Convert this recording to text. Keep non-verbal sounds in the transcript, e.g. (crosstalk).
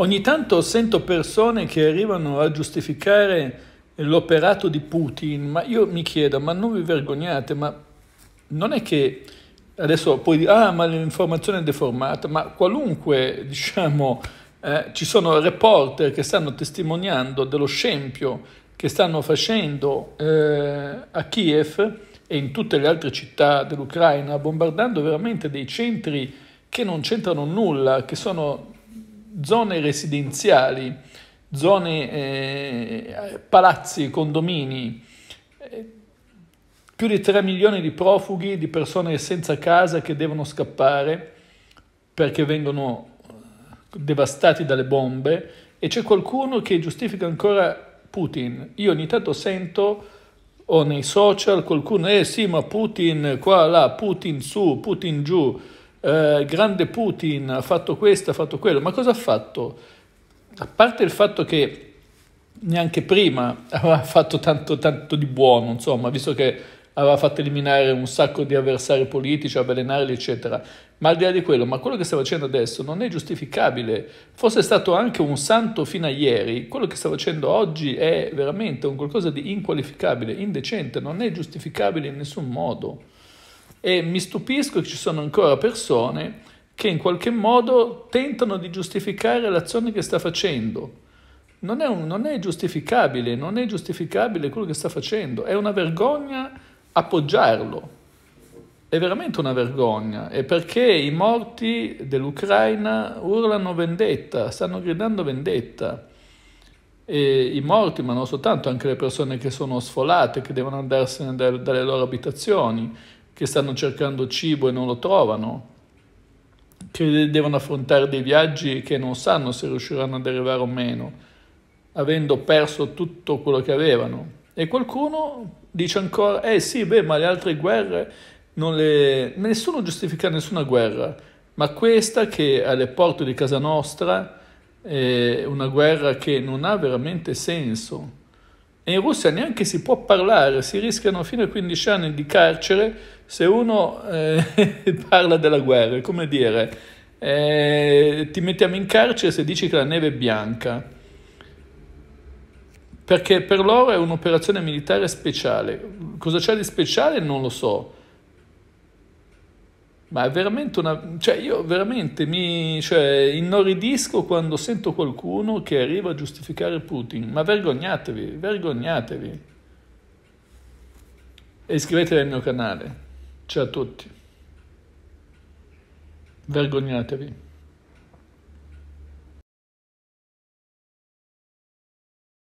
Ogni tanto sento persone che arrivano a giustificare l'operato di Putin, ma io mi chiedo, ma non vi vergognate, ma non è che adesso poi ah, ma l'informazione è deformata, ma qualunque, (laughs) diciamo, eh, ci sono reporter che stanno testimoniando dello scempio che stanno facendo eh, a Kiev e in tutte le altre città dell'Ucraina, bombardando veramente dei centri che non c'entrano nulla, che sono zone residenziali, zone, eh, palazzi, condomini, eh, più di 3 milioni di profughi, di persone senza casa che devono scappare perché vengono eh, devastati dalle bombe e c'è qualcuno che giustifica ancora Putin. Io ogni tanto sento o nei social qualcuno, eh sì ma Putin qua, là, Putin su, Putin giù, eh, grande Putin ha fatto questo, ha fatto quello, ma cosa ha fatto? A parte il fatto che neanche prima (laughs) aveva fatto tanto, tanto di buono, insomma, visto che aveva fatto eliminare un sacco di avversari politici, avvelenarli, eccetera. Ma al di là di quello, ma quello che sta facendo adesso non è giustificabile. Fosse stato anche un santo fino a ieri, quello che sta facendo oggi è veramente un qualcosa di inqualificabile, indecente, non è giustificabile in nessun modo e mi stupisco che ci sono ancora persone che in qualche modo tentano di giustificare l'azione che sta facendo. Non è, un, non è giustificabile, non è giustificabile quello che sta facendo, è una vergogna appoggiarlo, è veramente una vergogna, è perché i morti dell'Ucraina urlano vendetta, stanno gridando vendetta. E I morti, ma non soltanto, anche le persone che sono sfolate, che devono andarsene dalle loro abitazioni, che stanno cercando cibo e non lo trovano, che devono affrontare dei viaggi che non sanno se riusciranno ad arrivare o meno, avendo perso tutto quello che avevano. E qualcuno dice ancora, eh sì, beh, ma le altre guerre, non le... nessuno giustifica nessuna guerra, ma questa che alle porte di casa nostra è una guerra che non ha veramente senso. E in Russia neanche si può parlare, si rischiano fino a 15 anni di carcere se uno eh, (laughs) parla della guerra, è come dire, eh, ti mettiamo in carcere se dici che la neve è bianca, perché per loro è un'operazione militare speciale. Cosa c'è di speciale non lo so. Ma è veramente una... Cioè io veramente mi cioè, inorridisco quando sento qualcuno che arriva a giustificare Putin. Ma vergognatevi, vergognatevi. E iscrivetevi al mio canale. Ciao a tutti. Vergognatevi.